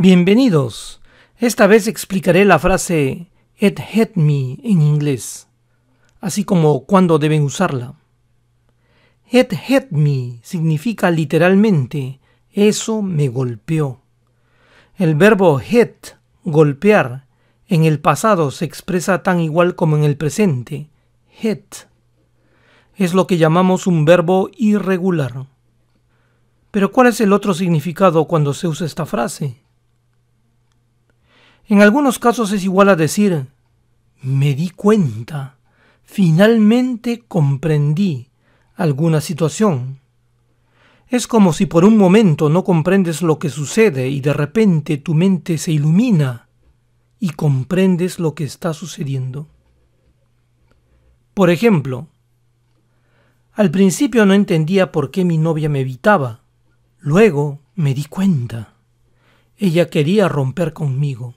Bienvenidos. Esta vez explicaré la frase It hit me en inglés, así como cuándo deben usarla. It hit me significa literalmente eso me golpeó. El verbo hit, golpear, en el pasado se expresa tan igual como en el presente, hit. Es lo que llamamos un verbo irregular. Pero ¿cuál es el otro significado cuando se usa esta frase? En algunos casos es igual a decir, me di cuenta, finalmente comprendí alguna situación. Es como si por un momento no comprendes lo que sucede y de repente tu mente se ilumina y comprendes lo que está sucediendo. Por ejemplo, al principio no entendía por qué mi novia me evitaba. Luego me di cuenta. Ella quería romper conmigo.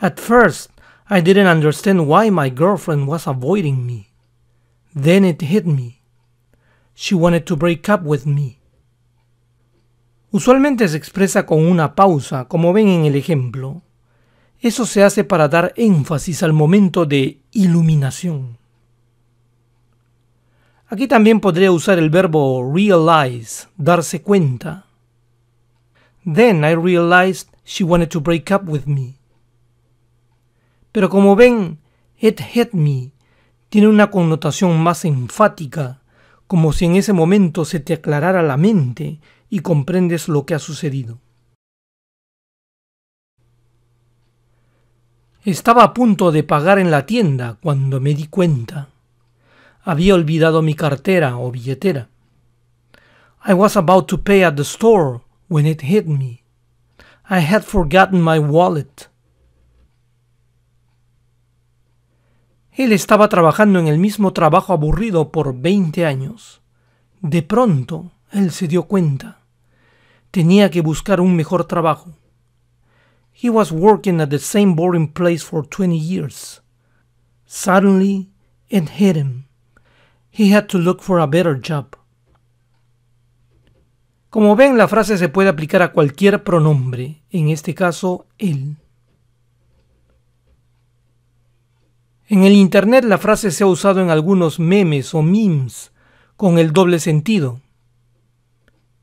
At first, I didn't understand why my girlfriend was avoiding me. Then it hit me. She wanted to break up with me. Usualmente se expresa con una pausa, como ven en el ejemplo. Eso se hace para dar énfasis al momento de iluminación. Aquí también podría usar el verbo realize, darse cuenta. Then I realized she wanted to break up with me. Pero como ven, it hit me tiene una connotación más enfática, como si en ese momento se te aclarara la mente y comprendes lo que ha sucedido. Estaba a punto de pagar en la tienda cuando me di cuenta. Había olvidado mi cartera o billetera. I was about to pay at the store when it hit me. I had forgotten my wallet. Él estaba trabajando en el mismo trabajo aburrido por 20 años. De pronto, él se dio cuenta. Tenía que buscar un mejor trabajo. He was working at the same boring place for 20 years. Suddenly, it hit him. He had to look for a better job. Como ven, la frase se puede aplicar a cualquier pronombre, en este caso, él. En el Internet la frase se ha usado en algunos memes o memes con el doble sentido.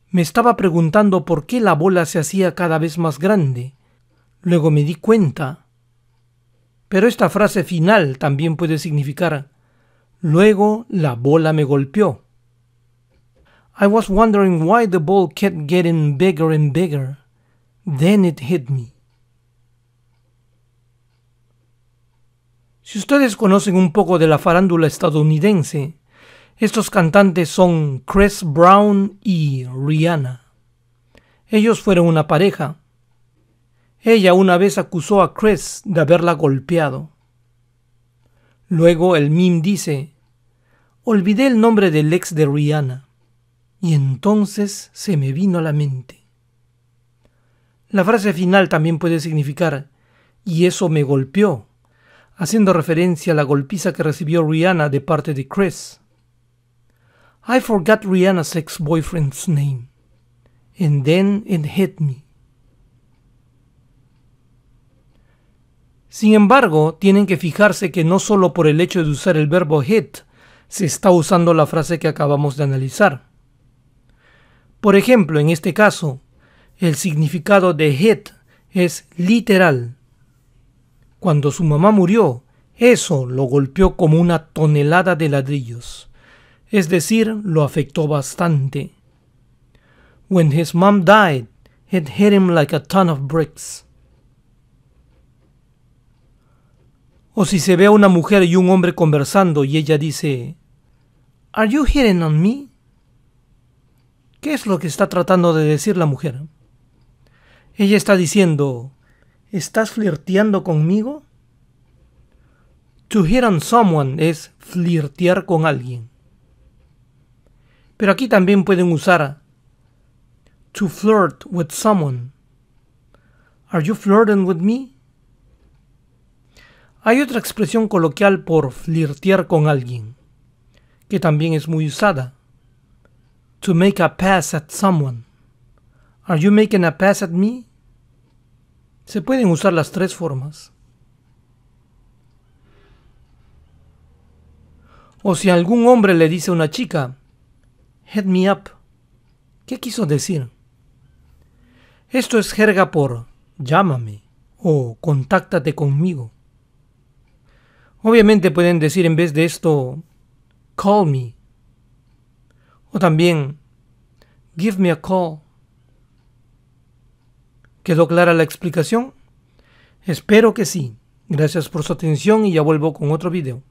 Me estaba preguntando por qué la bola se hacía cada vez más grande. Luego me di cuenta. Pero esta frase final también puede significar, luego la bola me golpeó. I was wondering why the ball kept getting bigger and bigger. Then it hit me. Si ustedes conocen un poco de la farándula estadounidense, estos cantantes son Chris Brown y Rihanna. Ellos fueron una pareja. Ella una vez acusó a Chris de haberla golpeado. Luego el meme dice, olvidé el nombre del ex de Rihanna, y entonces se me vino a la mente. La frase final también puede significar, y eso me golpeó, haciendo referencia a la golpiza que recibió Rihanna de parte de Chris. I forgot Rihanna's ex-boyfriend's name, and then it hit me. Sin embargo, tienen que fijarse que no solo por el hecho de usar el verbo hit se está usando la frase que acabamos de analizar. Por ejemplo, en este caso, el significado de hit es literal cuando su mamá murió, eso lo golpeó como una tonelada de ladrillos. Es decir, lo afectó bastante. When his mom died, it hit him like a ton of bricks. O si se ve a una mujer y un hombre conversando y ella dice, Are you hitting on me? ¿Qué es lo que está tratando de decir la mujer? Ella está diciendo, ¿Estás flirteando conmigo? To hit on someone es flirtear con alguien. Pero aquí también pueden usar to flirt with someone. Are you flirting with me? Hay otra expresión coloquial por flirtear con alguien, que también es muy usada. To make a pass at someone. Are you making a pass at me? Se pueden usar las tres formas. O si algún hombre le dice a una chica, head me up, ¿qué quiso decir? Esto es jerga por llámame o contáctate conmigo. Obviamente pueden decir en vez de esto, call me. O también, give me a call. ¿Quedó clara la explicación? Espero que sí. Gracias por su atención y ya vuelvo con otro video.